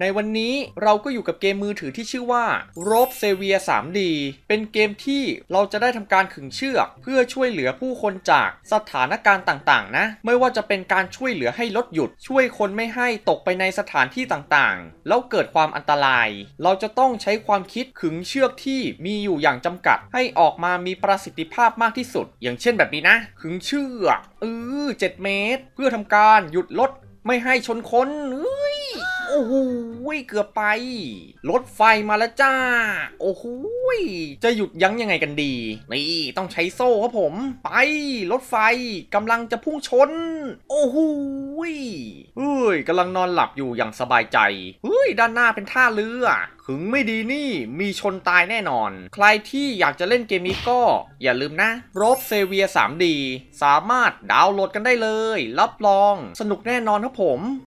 ในวันนี้เราก็อยู่กับเกมมือถือที่ชื่อว่า r o b s e v i o r 3D เป็นเกมที่เราจะได้ทำการขึงเชือกเพื่อช่วยเหลือผู้คนจากสถานการณ์ต่างๆ นะ ไม่ว่าจะเป็นการช่วยเหลือให้รถหยุด ช่วยคนไม่ให้ตกไปในสถานที่ต่างๆ แล้วเกิดความอันตราย เราจะต้องใช้ความคิดขึงเชือกที่มีอยู่อย่างจำกัด ให้ออกมามีประสิทธิภาพมากที่สุด อย่างเช่นแบบนี้นะขึงเชือกเออเเมตรเพื่อทำการหยุดรถไม่ให้ชนคนเอ้ยโอ้โห้ยเกือบไปรถไฟมาแล้วจ้า โอ้โหจะหยุดยั้งยังไงกันดี นี่ ต้องใช้โซ่ครับผม ไปรถไฟกำลังจะพุ่งชน โอ้โหเฮ้ยกำลังนอนหลับอยู่อย่างสบายใจเฮ้ยด้านหน้าเป็นท่าเรือถึงไม่ดีนี่ มีชนตายแน่นอน ใครที่อยากจะเล่นเกมนี้ก็อย่าลืมนะรบเซเวีย 3D สามารถดาวน์โหลดกันได้เลย รับรองสนุกแน่นอนครับผม